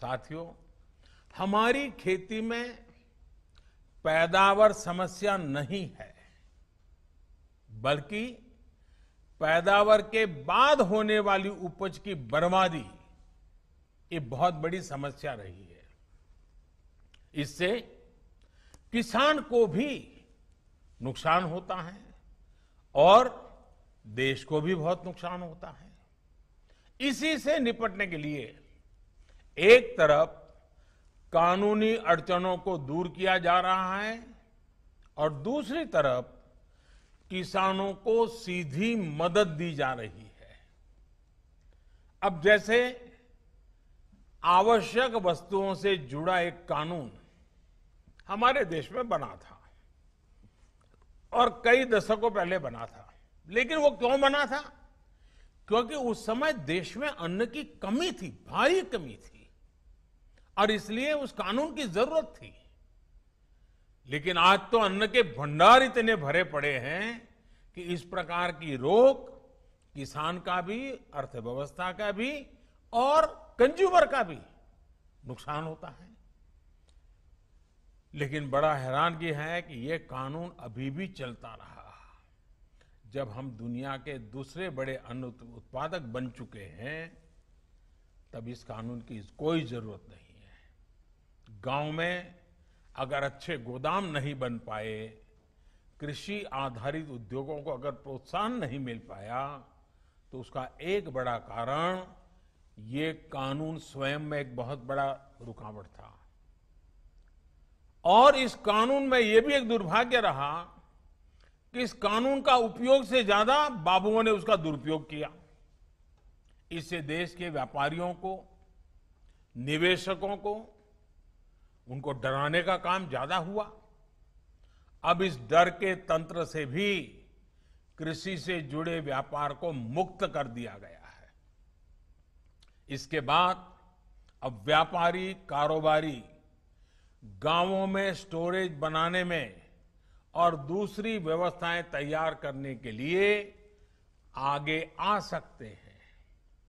साथियों हमारी खेती में पैदावार समस्या नहीं है बल्कि पैदावार के बाद होने वाली उपज की बर्बादी ये बहुत बड़ी समस्या रही है इससे किसान को भी नुकसान होता है और देश को भी बहुत नुकसान होता है इसी से निपटने के लिए एक तरफ कानूनी अड़चनों को दूर किया जा रहा है और दूसरी तरफ किसानों को सीधी मदद दी जा रही है अब जैसे आवश्यक वस्तुओं से जुड़ा एक कानून हमारे देश में बना था और कई दशकों पहले बना था लेकिन वो क्यों बना था क्योंकि उस समय देश में अन्न की कमी थी भारी कमी थी और इसलिए उस कानून की जरूरत थी लेकिन आज तो अन्न के भंडार इतने भरे पड़े हैं कि इस प्रकार की रोक किसान का भी अर्थव्यवस्था का भी और कंज्यूमर का भी नुकसान होता है लेकिन बड़ा हैरानगी है कि यह कानून अभी भी चलता रहा जब हम दुनिया के दूसरे बड़े अन्न उत्पादक बन चुके हैं तब इस कानून की कोई जरूरत नहीं गांव में अगर अच्छे गोदाम नहीं बन पाए कृषि आधारित उद्योगों को अगर प्रोत्साहन नहीं मिल पाया तो उसका एक बड़ा कारण ये कानून स्वयं में एक बहुत बड़ा रुकावट था और इस कानून में यह भी एक दुर्भाग्य रहा कि इस कानून का उपयोग से ज्यादा बाबुओं ने उसका दुरुपयोग किया इससे देश के व्यापारियों को निवेशकों को उनको डराने का काम ज्यादा हुआ अब इस डर के तंत्र से भी कृषि से जुड़े व्यापार को मुक्त कर दिया गया है इसके बाद अब व्यापारी कारोबारी गांवों में स्टोरेज बनाने में और दूसरी व्यवस्थाएं तैयार करने के लिए आगे आ सकते हैं